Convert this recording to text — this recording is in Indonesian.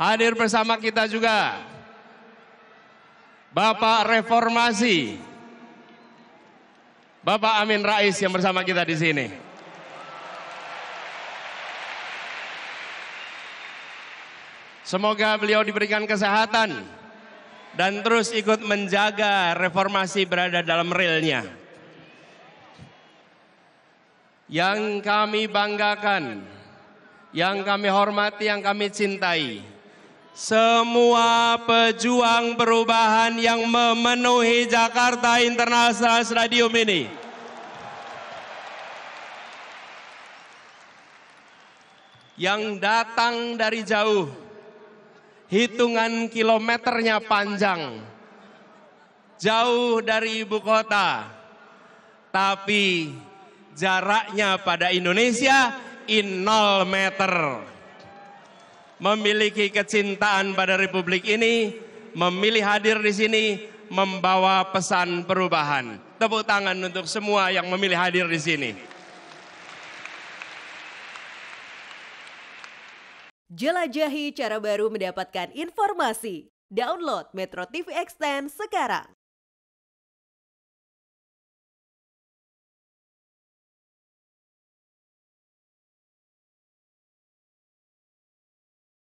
Hadir bersama kita juga Bapak Reformasi Bapak Amin Rais yang bersama kita di sini. Semoga beliau diberikan kesehatan dan terus ikut menjaga reformasi berada dalam realnya Yang kami banggakan, yang kami hormati, yang kami cintai semua pejuang perubahan yang memenuhi Jakarta International Stadium ini. Yang datang dari jauh, hitungan kilometernya panjang, jauh dari ibu kota, tapi jaraknya pada Indonesia in 0 meter memiliki kecintaan pada republik ini, memilih hadir di sini, membawa pesan perubahan. Tepuk tangan untuk semua yang memilih hadir di sini. Jelajahi cara baru mendapatkan informasi. Download Metro TV Extend sekarang.